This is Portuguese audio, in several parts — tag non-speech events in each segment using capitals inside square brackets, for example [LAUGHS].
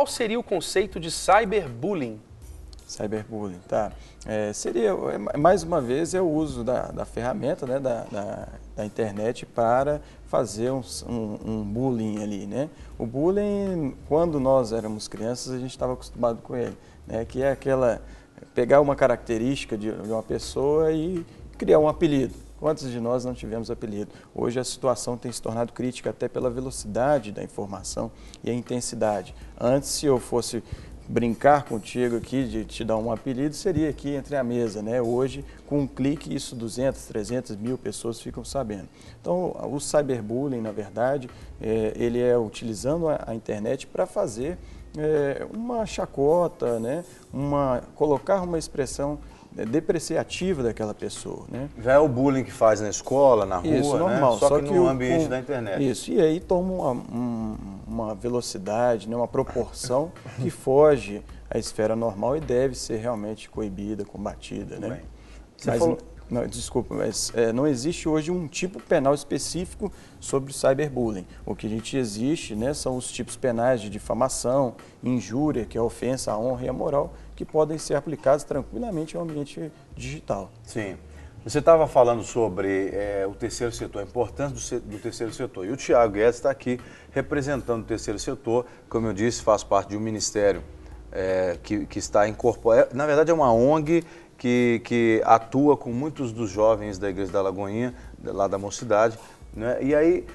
qual seria o conceito de cyberbullying? Cyberbullying, tá. É, seria, é, mais uma vez, é o uso da, da ferramenta, né, da, da, da internet para fazer um, um, um, bullying ali, né? O bullying, quando nós éramos crianças, a gente estava acostumado com ele, né? Que é aquela, pegar uma característica de, de uma pessoa e criar um apelido. Quantos de nós não tivemos apelido? Hoje a situação tem se tornado crítica até pela velocidade da informação e a intensidade. Antes, se eu fosse brincar contigo aqui, de te dar um apelido, seria aqui entre a mesa, né? Hoje, com um clique, isso 200, 300 mil pessoas ficam sabendo. Então, o cyberbullying, na verdade, é, ele é utilizando a, a internet para fazer é, uma chacota, né? Uma, colocar uma expressão é depreciativa daquela pessoa. Né? Já é o bullying que faz na escola, na rua, né? normal, né? só, só que, que no o, ambiente o, da internet. Isso, e aí toma uma, uma velocidade, né? uma proporção que foge à esfera normal e deve ser realmente coibida, combatida. né? Mas, falou... não, desculpa, mas é, não existe hoje um tipo penal específico sobre o cyberbullying. O que a gente existe né, são os tipos penais de difamação, injúria, que é ofensa à honra e à moral, que podem ser aplicados tranquilamente ao ambiente digital. Sim. Você estava falando sobre é, o terceiro setor, a importância do, do terceiro setor. E o Tiago Guedes está aqui representando o terceiro setor, como eu disse, faz parte de um ministério é, que, que, está incorporado. É, na verdade, é uma ONG que, que atua com muitos dos jovens da Igreja da Lagoinha, lá da Mocidade. Né? E aí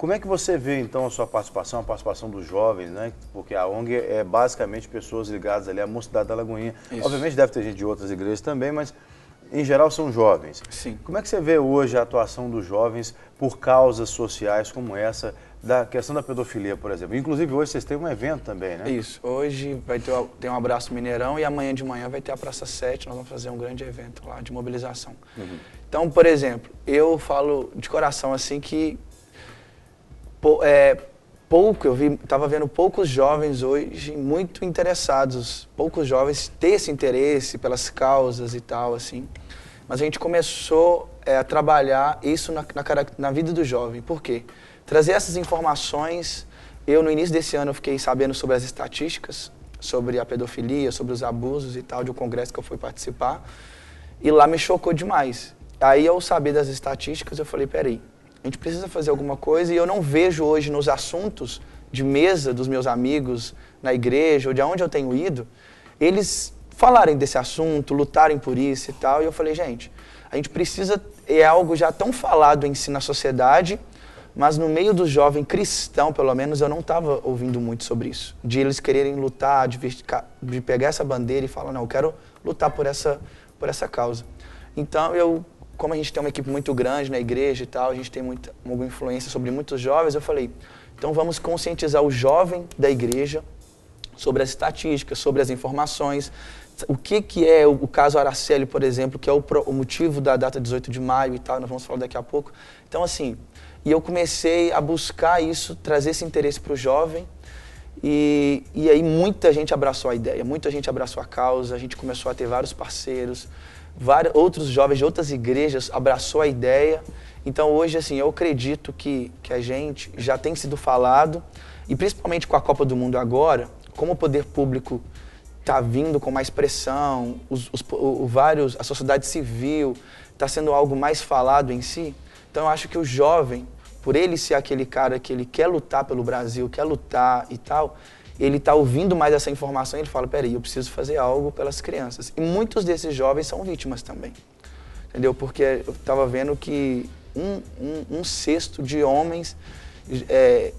como é que você vê então a sua participação, a participação dos jovens, né? Porque a ONG é basicamente pessoas ligadas ali à mocidade da Lagoinha. Isso. Obviamente deve ter gente de outras igrejas também, mas em geral são jovens. Sim. Como é que você vê hoje a atuação dos jovens por causas sociais como essa da questão da pedofilia, por exemplo? Inclusive hoje vocês têm um evento também, né? Isso. Hoje vai ter tem um abraço Mineirão e amanhã de manhã vai ter a Praça 7, nós vamos fazer um grande evento lá de mobilização. Uhum. Então, por exemplo, eu falo de coração assim que é, pouco, eu vi, estava vendo poucos jovens hoje muito interessados, poucos jovens ter esse interesse pelas causas e tal, assim. Mas a gente começou é, a trabalhar isso na, na, na vida do jovem. Por quê? Trazer essas informações. Eu, no início desse ano, fiquei sabendo sobre as estatísticas, sobre a pedofilia, sobre os abusos e tal, de um congresso que eu fui participar. E lá me chocou demais. Aí, ao saber das estatísticas, eu falei: peraí, a gente precisa fazer alguma coisa e eu não vejo hoje nos assuntos de mesa dos meus amigos na igreja ou de onde eu tenho ido, eles falarem desse assunto, lutarem por isso e tal. E eu falei, gente, a gente precisa, é algo já tão falado em si na sociedade, mas no meio do jovem cristão, pelo menos, eu não estava ouvindo muito sobre isso. De eles quererem lutar, de, de pegar essa bandeira e falar, não, eu quero lutar por essa, por essa causa. Então eu como a gente tem uma equipe muito grande na igreja e tal, a gente tem muita, muita influência sobre muitos jovens, eu falei, então vamos conscientizar o jovem da igreja sobre as estatísticas, sobre as informações, o que, que é o, caso Araceli, por exemplo, que é o, o motivo da data 18 de maio e tal, nós vamos falar daqui a pouco. Então, assim, e eu comecei a buscar isso, trazer esse interesse para o jovem, e, e aí muita gente abraçou a ideia, muita gente abraçou a causa, a gente começou a ter vários parceiros, vários outros jovens de outras igrejas abraçou a ideia. Então hoje, assim, eu acredito que, que a gente já tem sido falado, e principalmente com a Copa do Mundo agora, como o poder público está vindo com mais pressão, os, os, o, o, vários, a sociedade civil está sendo algo mais falado em si. Então eu acho que o jovem, por ele ser aquele cara que ele quer lutar pelo Brasil, quer lutar e tal, ele está ouvindo mais essa informação e ele fala, peraí, eu preciso fazer algo pelas crianças. E muitos desses jovens são vítimas também, entendeu? Porque eu estava vendo que um, um, um, sexto de homens é,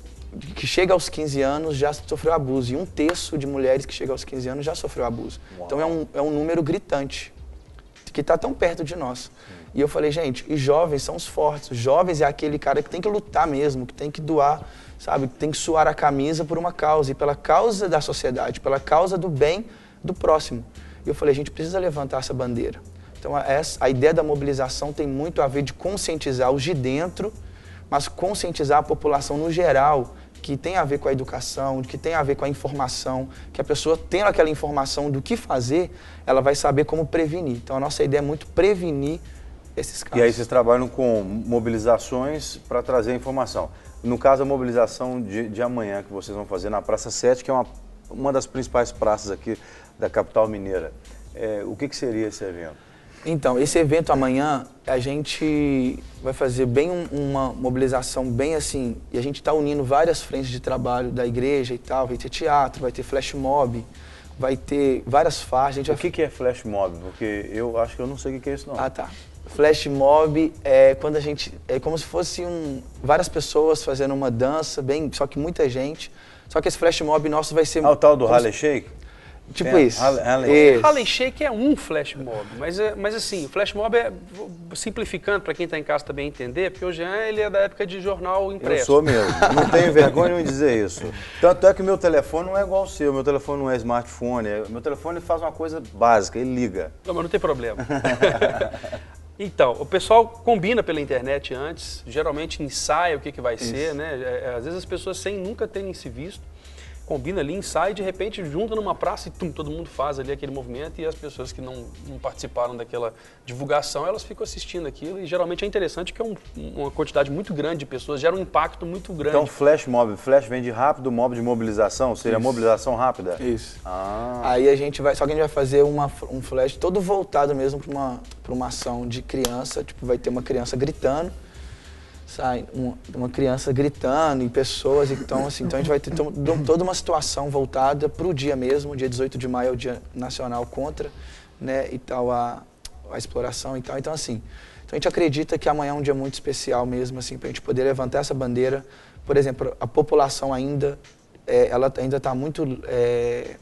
que chega aos 15 anos já sofreu abuso e um terço de mulheres que chega aos 15 anos já sofreu abuso. Uau. Então é um, é um número gritante que está tão perto de nós. E eu falei, gente, e jovens são os fortes. jovens é aquele cara que tem que lutar mesmo, que tem que doar, sabe? Que tem que suar a camisa por uma causa e pela causa da sociedade, pela causa do bem do próximo. E eu falei, gente precisa levantar essa bandeira. Então, é essa, a ideia da mobilização tem muito a ver de conscientizar os de dentro, mas conscientizar a população no geral, que tem a ver com a educação, que tem a ver com a informação, que a pessoa tendo aquela informação do que fazer, ela vai saber como prevenir. Então, a nossa ideia é muito prevenir esses casos. E aí vocês trabalham com mobilizações para trazer informação. No caso, a mobilização de, de amanhã que vocês vão fazer na Praça 7, que é uma, uma das principais praças aqui da capital mineira. É, o que, que seria esse evento? Então, esse evento amanhã, a gente vai fazer bem um, uma mobilização bem assim, e a gente está unindo várias frentes de trabalho da igreja e tal, vai ter teatro, vai ter flash mob, vai ter várias faixas. O vai... que, que é flash mob? Porque eu acho que eu não sei o que, que é isso não. Ah, tá. Flash mob é quando a gente é como se fosse um várias pessoas fazendo uma dança, bem, só que muita gente. Só que esse flash mob nosso vai ser ah, o tal do Harley Shake. Tipo é, isso. Harley, Shake é um flash mob, mas, é, mas assim, o flash mob é, simplificando para quem está em casa também entender, porque o Jean ele é da época de jornal impresso. Eu sou mesmo, não tenho [LAUGHS] vergonha em dizer isso. Tanto é que meu telefone não é igual ao seu, meu telefone não é smartphone, é, meu telefone faz uma coisa básica, ele liga. Não, mas não tem problema. [LAUGHS] Então, o pessoal combina pela internet antes, geralmente ensaia o que, que vai Isso. ser, né? É, às vezes as pessoas sem nunca terem se visto combina ali, ensaia e de repente junta numa praça e tum, todo mundo faz ali aquele movimento e as pessoas que não, não participaram daquela divulgação, elas ficam assistindo aquilo e geralmente é interessante que é um, uma quantidade muito grande de pessoas, gera um impacto muito grande. Então flash mob, flash vem de rápido, mob de mobilização, seria Isso. mobilização rápida? Isso. Ah. Aí a gente vai, só que a gente vai fazer uma, um flash todo voltado mesmo para uma, uma ação de criança, tipo vai ter uma criança gritando, sai uma criança gritando e pessoas. Então, assim, então a gente vai ter to toda uma situação voltada para o dia mesmo. O dia 18 de maio é o Dia Nacional contra né, e tal, a, a exploração e tal. Então, assim, então a gente acredita que amanhã é um dia muito especial mesmo, assim, para a gente poder levantar essa bandeira. Por exemplo, a população ainda, é, ela ainda está muito... É,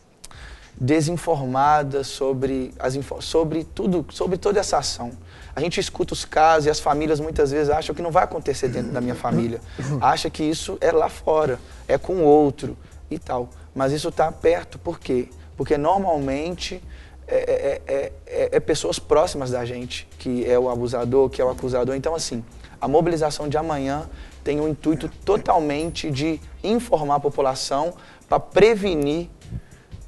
desinformada sobre, as, sobre tudo, sobre toda essa ação. A gente escuta os casos e as famílias muitas vezes acham que não vai acontecer dentro da minha família. Acha que isso é lá fora, é com outro e tal. Mas isso está perto, por quê? Porque normalmente é, é, é, é, pessoas próximas da gente que é o abusador, que é o acusador. Então, assim, a mobilização de amanhã tem o um intuito totalmente de informar a população para prevenir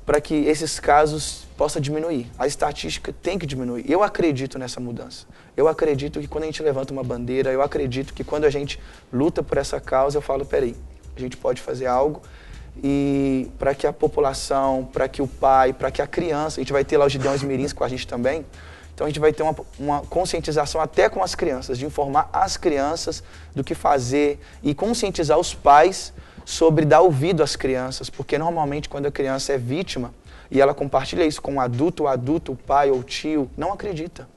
para que esses casos possa diminuir. A estatística tem que diminuir. Eu acredito nessa mudança. Eu acredito que quando a gente levanta uma bandeira, eu acredito que quando a gente luta por essa causa, eu falo, peraí, a gente pode fazer algo e para que a população, para que o pai, para que a criança, a gente vai ter lá os Gideões Mirins com a gente também, então a gente vai ter uma, uma, conscientização até com as crianças, de informar as crianças do que fazer e conscientizar os pais sobre dar ouvido às crianças, porque normalmente quando a criança é vítima e ela compartilha isso com o um adulto, o adulto, o pai ou o tio, não acredita.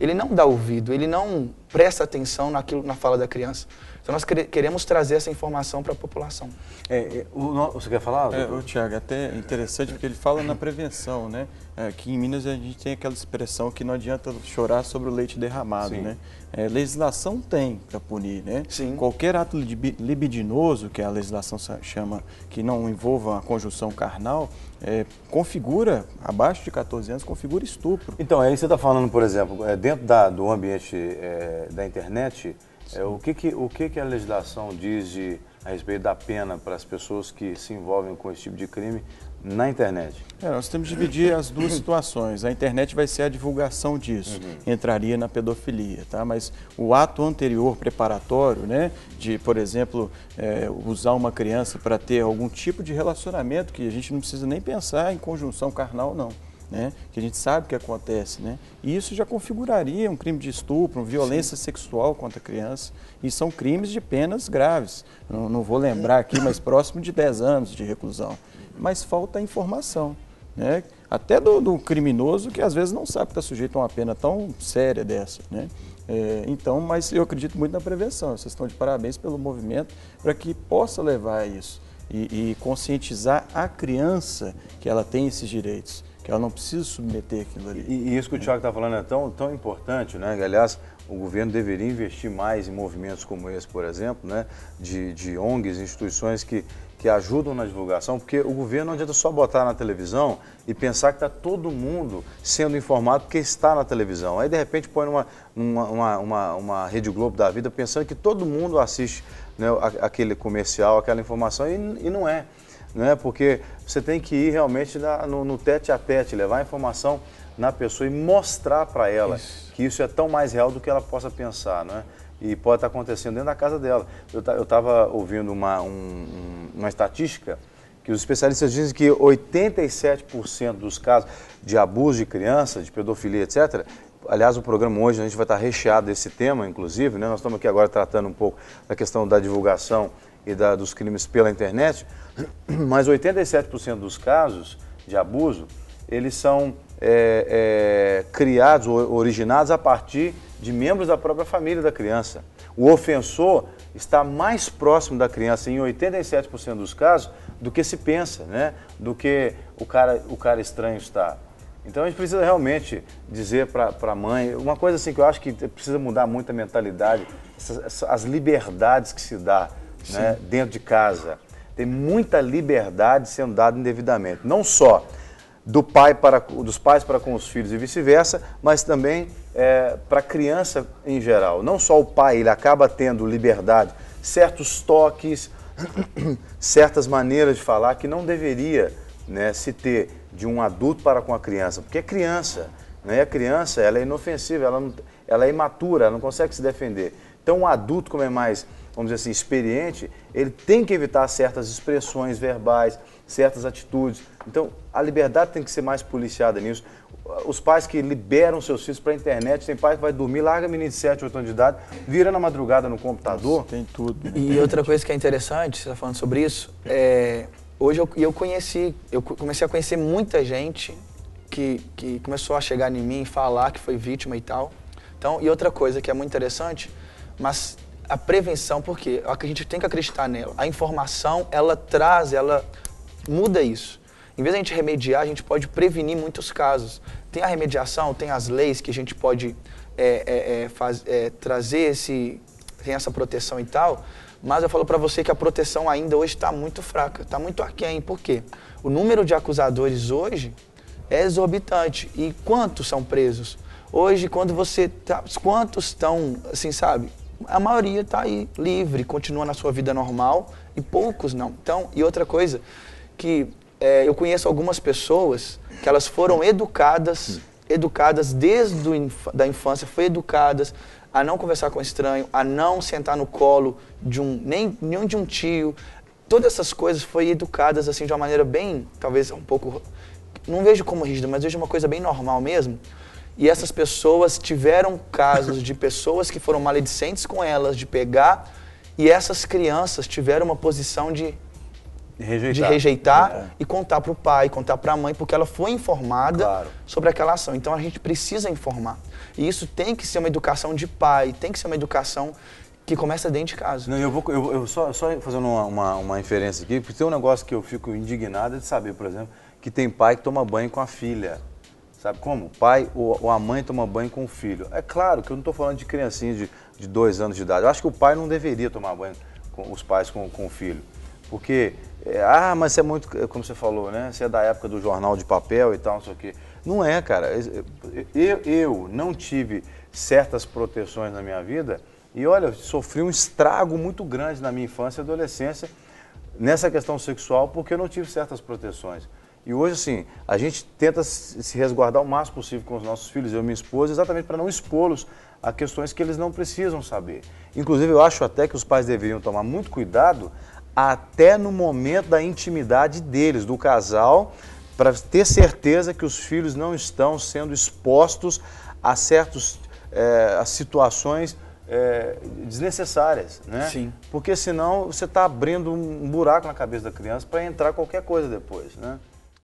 Ele não dá ouvido, ele não presta atenção naquilo, na fala da criança. Então nós queremos trazer essa informação para a população. É, é o, você quer falar? É, o Tiago, até é interessante porque ele fala na prevenção, né? É, que em Minas a gente tem aquela expressão que não adianta chorar sobre o leite derramado, Sim. né? É, legislação tem para punir, né? Sim. Qualquer ato libidinoso, que a legislação chama, que não envolva a conjunção carnal, é, configura, abaixo de 14 anos, configura estupro. Então, aí é você está falando, por exemplo, dentro da, do ambiente é, da internet, é, o, que, que, o que, que a legislação diz de, a respeito da pena para as pessoas que se envolvem com esse tipo de crime na internet? É, nós temos que dividir as duas [COUGHS] situações. A internet vai ser a divulgação disso, uhum. entraria na pedofilia, tá? Mas o ato anterior preparatório, né, de, por exemplo, é, usar uma criança para ter algum tipo de relacionamento que a gente não precisa nem pensar em conjunção carnal, não né, que a gente sabe que acontece, né, e isso já configuraria um crime de estupro, violência Sim. sexual contra a criança, e são crimes de penas graves. Não, não vou lembrar aqui, mas próximo de 10 anos de reclusão. Mas falta informação, né, até do, do criminoso que às vezes não sabe que está sujeito a uma pena tão séria dessa, né. É, então, mas eu acredito muito na prevenção. Vocês estão de parabéns pelo movimento para que possa levar a isso e, e conscientizar a criança que ela tem esses direitos que ela não precisa submeter aquilo ali. E, e isso que o Tiago está falando é tão, tão importante, né? aliás, o governo deveria investir mais em movimentos como esse, por exemplo, né? De, de ONGs, instituições que que ajudam na divulgação, porque o governo não adianta só botar na televisão e pensar que está todo mundo sendo informado porque está na televisão. Aí, de repente, põe numa, uma, uma, uma, Rede Globo da vida pensando que todo mundo assiste né, aquele comercial, aquela informação, e, e não é. né? porque você tem que ir realmente na, no, no tete a tete, levar a informação na pessoa e mostrar para ela isso. que isso é tão mais real do que ela possa pensar, não é? e pode estar acontecendo dentro da casa dela. Eu estava ouvindo uma, um, uma estatística que os especialistas dizem que 87% dos casos de abuso de criança, de pedofilia, etc., aliás, o programa hoje a gente vai estar recheado desse tema, inclusive, né? nós estamos aqui agora tratando um pouco da questão da divulgação e da, dos crimes pela internet, [CLEARS THROAT] mas 87% dos casos de abuso, eles são é, é, criados ou originados a partir de membros da própria família da criança. O ofensor está mais próximo da criança em 87% dos casos do que se pensa, né? do que o cara, o cara estranho está. Então a gente precisa realmente dizer para a mãe, uma coisa assim que eu acho que precisa mudar muito a mentalidade, essas, as liberdades que se dá né? dentro de casa. Tem muita liberdade sendo dada indevidamente. Não só do pai para, dos pais para com os filhos e vice-versa, mas também é, para a criança em geral. Não só o pai, ele acaba tendo liberdade, certos toques, [CLEARS THROAT] certas maneiras de falar que não deveria né, se ter de um adulto para com a criança, porque é criança, né? a criança ela é inofensiva, ela, não, ela é imatura, ela não consegue se defender. Então, um adulto, como é mais, vamos dizer assim, experiente, ele tem que evitar certas expressões verbais, certas atitudes. Então, a liberdade tem que ser mais policiada nisso. Os pais que liberam seus filhos para a internet, tem pai que vai dormir, larga a menina de 7, 8 anos de idade, vira na madrugada no computador. Nossa, tem tudo. Né? E outra coisa que é interessante, você está falando sobre isso, é, hoje eu, eu conheci, eu comecei a conhecer muita gente que, que começou a chegar em mim, falar que foi vítima e tal. Então, e outra coisa que é muito interessante, mas a prevenção, porque a gente tem que acreditar nela. A informação, ela traz, ela muda isso. Em vez de a gente remediar, a gente pode prevenir muitos casos. Tem a remediação, tem as leis que a gente pode é, é, é faz, é, trazer esse, tem essa proteção e tal, mas eu falo para você que a proteção ainda hoje está muito fraca, está muito aquém. Por quê? O número de acusadores hoje é exorbitante. E quantos são presos? Hoje, quando você. Tá, quantos estão, assim, sabe? A maioria está aí livre, continua na sua vida normal e poucos não. Então, e outra coisa, que é, eu conheço algumas pessoas que elas foram educadas, educadas desde inf da infância, foi educadas a não conversar com estranho, a não sentar no colo de um nem, nem de um tio. Todas essas coisas foi educadas assim de uma maneira bem, talvez um pouco não vejo como rígida, mas vejo uma coisa bem normal mesmo. E essas pessoas tiveram casos de pessoas que foram maledicentes com elas, de pegar, e essas crianças tiveram uma posição de rejeitar. de rejeitar é. e contar para o pai, contar para a mãe, porque ela foi informada claro. sobre aquela ação. Então a gente precisa informar. E isso tem que ser uma educação de pai, tem que ser uma educação que começa dentro de casa. Não, eu vou eu, eu só, só fazendo uma, uma, uma, inferência aqui, porque tem um negócio que eu fico indignado de saber, por exemplo, que tem pai que toma banho com a filha. Sabe como? O pai ou, ou a mãe toma banho com o filho. É claro que eu não estou falando de criancinha de, de dois anos de idade. Eu acho que o pai não deveria tomar banho com os pais com, com o filho. Porque, é, ah, mas você é muito, é, como você falou, né? Você é da época do jornal de papel e tal, não sei o quê. Não é, cara. É, é, eu, eu não tive certas proteções na minha vida e, olha, sofri um estrago muito grande na minha infância e adolescência nessa questão sexual porque eu não tive certas proteções. E hoje, assim, a gente tenta se resguardar o máximo possível com os nossos filhos, eu e minha esposa, exatamente para não expô-los a questões que eles não precisam saber. Inclusive, eu acho até que os pais deveriam tomar muito cuidado até no momento da intimidade deles, do casal, para ter certeza que os filhos não estão sendo expostos a certas é, situações é, desnecessárias, né? Sim. Porque senão você está abrindo um buraco na cabeça da criança para entrar qualquer coisa depois, né?